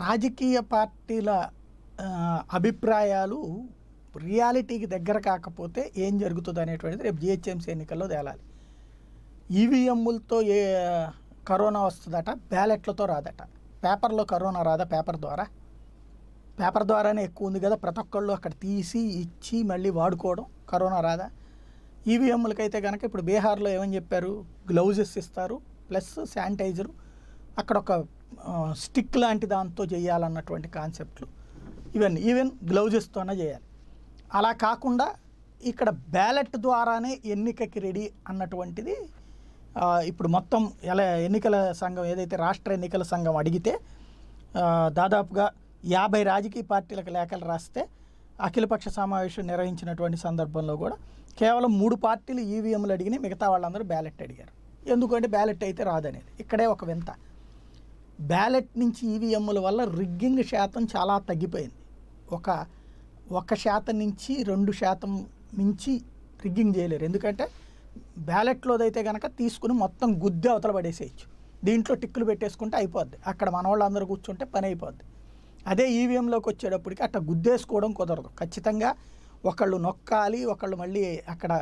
రాజకీయ పార్టీల అభిప్రాయాలు రియాలిటీకి దగ్గర కాకపోతే ఏం జరుగుతుంది అనేటువంటిది రేపు జిహెచ్ఎంసీ ఎన్నికల్లో తేలాలి ఈవీఎంలతో ఏ కరోనా వస్తుందట బ్యాలెట్లతో రాదట పేపర్లో కరోనా రాదా పేపర్ ద్వారా పేపర్ ద్వారానే ఎక్కువ ఉంది కదా ప్రతి ఒక్కళ్ళు అక్కడ తీసి ఇచ్చి మళ్ళీ వాడుకోవడం కరోనా రాదా ఈవీఎంలకైతే కనుక ఇప్పుడు బీహార్లో ఏమని చెప్పారు గ్లౌజెస్ ఇస్తారు ప్లస్ శానిటైజరు అక్కడ ఒక స్టిక్ లాంటి దాంతో చేయాలన్నటువంటి కాన్సెప్ట్లు ఈవెన్ ఈవెన్ గ్లౌజెస్తోనే చేయాలి అలా కాకుండా ఇక్కడ బ్యాలెట్ ద్వారానే ఎన్నికకి రెడీ అన్నటువంటిది ఇప్పుడు మొత్తం ఎలా ఎన్నికల సంఘం ఏదైతే రాష్ట్ర ఎన్నికల సంఘం అడిగితే దాదాపుగా యాభై రాజకీయ పార్టీలకు లేఖలు రాస్తే అఖిలపక్ష సమావేశం నిర్వహించినటువంటి సందర్భంలో కూడా కేవలం మూడు పార్టీలు ఈవీఎంలు అడిగినాయి మిగతా వాళ్ళందరూ బ్యాలెట్ అడిగారు ఎందుకంటే బ్యాలెట్ అయితే రాదనేది ఇక్కడే ఒక వింత బ్యాలెట్ నుంచి ఈవీఎంల వల్ల రిగ్గింగ్ శాతం చాలా తగ్గిపోయింది ఒక ఒక శాతం నుంచి రెండు శాతం మించి రిగ్గింగ్ చేయలేరు ఎందుకంటే బ్యాలెట్లోదైతే కనుక తీసుకుని మొత్తం గుద్దె అవతల పడేసేయచ్చు దీంట్లో టిక్కులు పెట్టేసుకుంటే అయిపోద్ది అక్కడ మన వాళ్ళందరూ కూర్చుంటే పని అయిపోద్ది అదే ఈవీఎంలోకి వచ్చేటప్పటికి అట్లా గుద్దేసుకోవడం కుదరదు ఖచ్చితంగా ఒకళ్ళు నొక్కాలి ఒకళ్ళు మళ్ళీ అక్కడ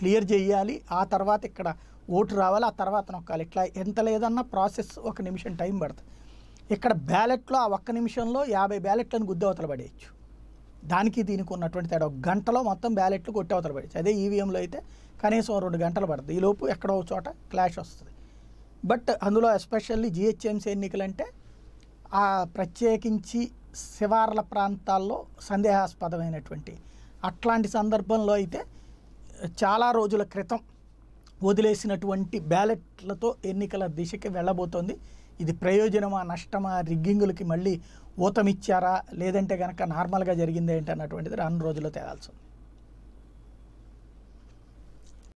క్లియర్ చేయాలి ఆ తర్వాత ఇక్కడ ఓటు రావాలి ఆ తర్వాత నొక్కాలి ఇట్లా ఎంత లేదన్నా ప్రాసెస్ ఒక నిమిషం టైం పడుతుంది ఇక్కడ బ్యాలెట్లో ఆ ఒక్క నిమిషంలో యాభై బ్యాలెట్లను గుద్దవతలు పడేయచ్చు దానికి దీనికి ఉన్నటువంటి తేడా ఒక గంటలో మొత్తం బ్యాలెట్లు కొట్టేవతలు పడేయచ్చు అదే ఈవీఎంలో అయితే కనీసం రెండు గంటలు పడుతుంది ఈలోపు ఎక్కడో చోట క్లాష్ వస్తుంది బట్ అందులో ఎస్పెషల్లీ జిహెచ్ఎంసీ ఎన్నికలంటే ఆ ప్రత్యేకించి శివార్ల ప్రాంతాల్లో సందేహాస్పదమైనటువంటి అట్లాంటి సందర్భంలో అయితే చాలా రోజుల క్రితం వదిలేసినటువంటి బ్యాలెట్లతో ఎన్నికల దిశకి వెళ్ళబోతోంది ఇది ప్రయోజనమా నష్టమా రిగ్గింగులకి మళ్ళీ ఊతమిచ్చారా లేదంటే కనుక నార్మల్గా జరిగిందేంటన్నటువంటిది ఏంటన్నటువంటిది రాను రోజుల్లో తేలాల్సింది